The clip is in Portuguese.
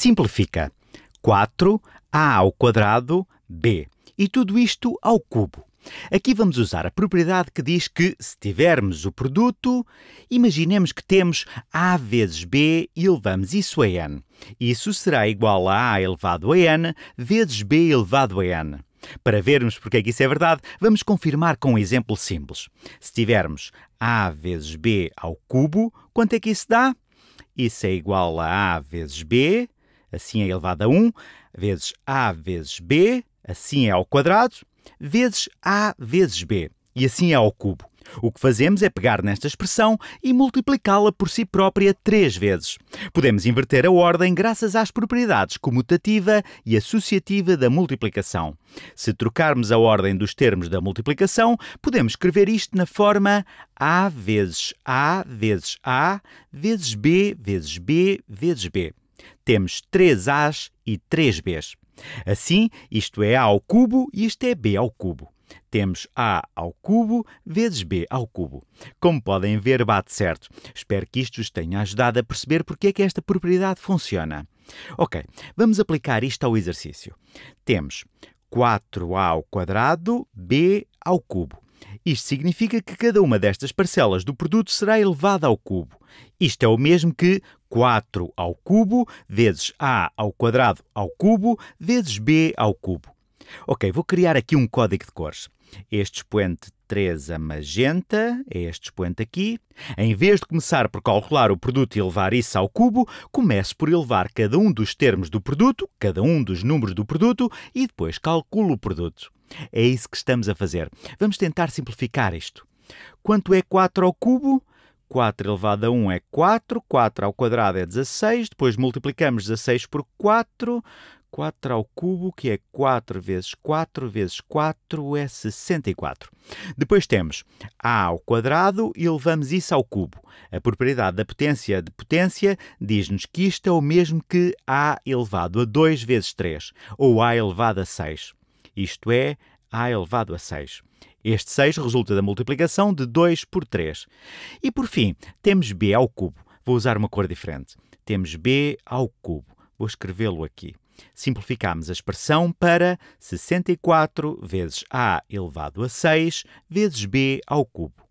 Simplifica. 4a ao quadrado b. E tudo isto ao cubo. Aqui vamos usar a propriedade que diz que, se tivermos o produto, imaginemos que temos a vezes b e elevamos isso a n. Isso será igual a a elevado a n vezes b elevado a n. Para vermos porque é que isso é verdade, vamos confirmar com um exemplo simples. Se tivermos a vezes b ao cubo, quanto é que isso dá? Isso é igual a a vezes b assim é elevado a 1, vezes A vezes B, assim é ao quadrado, vezes A vezes B, e assim é ao cubo. O que fazemos é pegar nesta expressão e multiplicá-la por si própria três vezes. Podemos inverter a ordem graças às propriedades comutativa e associativa da multiplicação. Se trocarmos a ordem dos termos da multiplicação, podemos escrever isto na forma A vezes A vezes A vezes B vezes B vezes B. Temos 3 A's e 3 B's. Assim, isto é A ao cubo e isto é B ao cubo. Temos A ao cubo vezes B ao cubo. Como podem ver, bate certo. Espero que isto os tenha ajudado a perceber porque é que esta propriedade funciona. Ok, vamos aplicar isto ao exercício. Temos 4A ao quadrado, B ao cubo. Isto significa que cada uma destas parcelas do produto será elevada ao cubo. Isto é o mesmo que 4 ao cubo vezes a ao quadrado ao cubo vezes b ao cubo. Ok, vou criar aqui um código de cores. Este expoente 3 a magenta, é este expoente aqui. Em vez de começar por calcular o produto e elevar isso ao cubo, começo por elevar cada um dos termos do produto, cada um dos números do produto e depois calculo o produto. É isso que estamos a fazer. Vamos tentar simplificar isto. Quanto é 4 ao cubo? 4 elevado a 1 é 4, 4 ao quadrado é 16, depois multiplicamos 16 por 4, 4 ao cubo, que é 4 vezes 4 vezes 4 é 64. Depois temos a ao quadrado e elevamos isso ao cubo. A propriedade da potência de potência diz-nos que isto é o mesmo que a elevado a 2 vezes 3, ou a elevado a 6. Isto é, a elevado a 6. Este 6 resulta da multiplicação de 2 por 3. E por fim, temos b ao cubo. Vou usar uma cor diferente. Temos b ao cubo. Vou escrevê-lo aqui. Simplificamos a expressão para 64 vezes a elevado a 6 vezes b ao cubo.